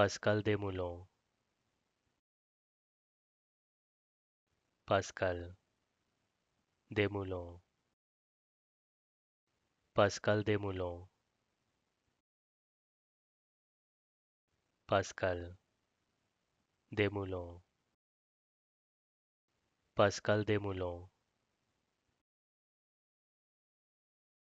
Pascal Desmoulins. Pascal Desmoulins. Pascal Desmoulins. Pascal Desmoulins. Pascal Desmoulins.